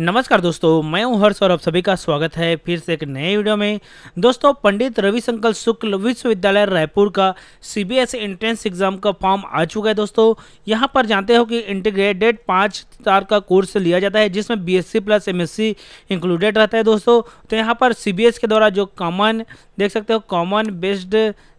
नमस्कार दोस्तों मैं हूं हर्ष और आप सभी का स्वागत है फिर से एक नए वीडियो में दोस्तों पंडित रविशंकर शुक्ल विश्वविद्यालय रायपुर का सीबीएसई एंट्रेंस एग्जाम का फॉर्म आ चुका है दोस्तों यहां पर जानते हो कि इंटीग्रेटेड पाँच तार का कोर्स लिया जाता है जिसमें बीएससी प्लस एमएससी इंक्लूडेड रहता है दोस्तों तो यहाँ पर सी के द्वारा जो कॉमन देख सकते हो कॉमन बेस्ड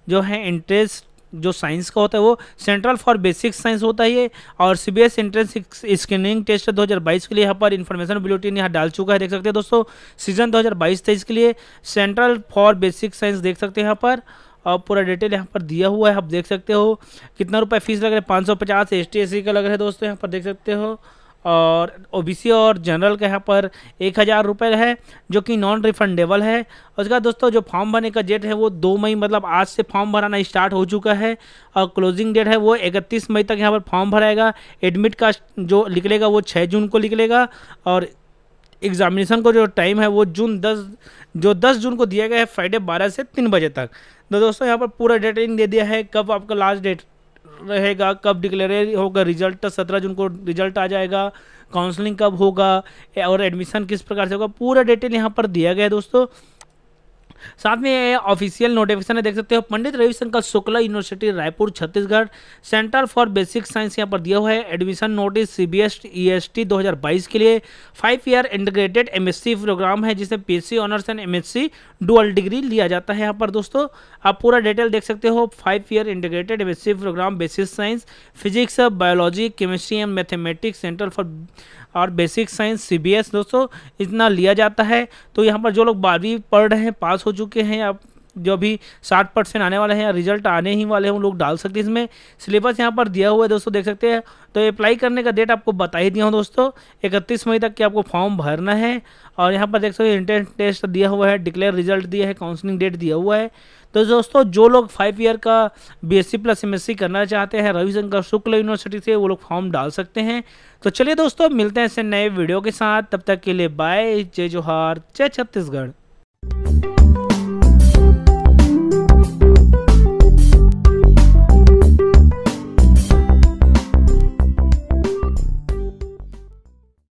जो है इंट्रेंस जो साइंस का होता है वो सेंट्रल फॉर बेसिक साइंस होता है और C B S entrance screening test 2022 के लिए यहाँ पर इन्फॉर्मेशन बुलेटिन यहाँ डाल चुका है देख सकते हैं दोस्तों सीजन 2022-23 के लिए सेंट्रल फॉर बेसिक साइंस देख सकते हैं यहाँ पर और पूरा डिटेल यहाँ पर दिया हुआ है आप देख सकते हो कितना रुपये फीस लग रहा है पाँच सौ पचास एस टी एस सी का लग रहा है दोस्तों यहाँ पर देख सकते हो और ओबीसी और जनरल का यहाँ पर एक हज़ार रुपये है जो कि नॉन रिफंडेबल है उसके बाद दोस्तों जो फॉर्म भरने का डेट है वो दो मई मतलब आज से फॉर्म भराना स्टार्ट हो चुका है और क्लोजिंग डेट है वो इकतीस मई तक यहाँ पर फॉर्म भराएगा एडमिट का जो निकलेगा वो छः जून को निकलेगा और एग्जामिनेशन को जो टाइम है वो जून दस जो दस जून को दिया गया है फ्राइडे बारह से तीन बजे तक तो दोस्तों यहाँ पर पूरा डेट दे दिया है कब आपका लास्ट डेट रहेगा कब डिक्लेयर होगा रिजल्ट तो सत्रह जून को रिजल्ट आ जाएगा काउंसलिंग कब होगा और एडमिशन किस प्रकार से होगा पूरा डिटेल यहाँ पर दिया गया है दोस्तों साथ में ऑफिशियल नोटिफिकेशन है देख सकते हो Pandit Ravishankar Shukla university Raipur Chhattisgarh centre for basic science यहाँ पर दिया हुआ है admission notice C B S E S T दो के लिए five year integrated M programme है जिसे P S honours and M S degree लिया जाता है यहाँ पर दोस्तों आप पूरा डिटेल देख सकते हो five year integrated M programme basic science physics biology chemistry and mathematics centre for और बेसिक साइंस सी दोस्तों इतना लिया जाता है तो यहाँ पर जो लोग बारहवीं पढ़ रहे हैं पास हो चुके हैं आप जो अभी साठ परसेंट आने वाले हैं रिजल्ट आने ही वाले हैं लोग डाल सकते हैं इसमें सिलेबस यहाँ पर दिया हुआ है दोस्तों देख सकते हैं तो अप्लाई करने का डेट आपको बता ही दिया हूँ दोस्तों इकतीस मई तक के आपको फॉर्म भरना है और यहाँ पर देख सकते हैं इंट्रेंस टेस्ट दिया हुआ है डिक्लेयर रिजल्ट दिया है काउंसलिंग डेट दिया हुआ है तो दोस्तों जो लोग फाइव ईयर का बी प्लस एम करना चाहते हैं रविशंकर शुक्ल यूनिवर्सिटी से वो लोग फॉर्म डाल सकते हैं तो चलिए दोस्तों मिलते हैं ऐसे नए वीडियो के साथ तब तक के लिए बाय जय जोहार जय छत्तीसगढ़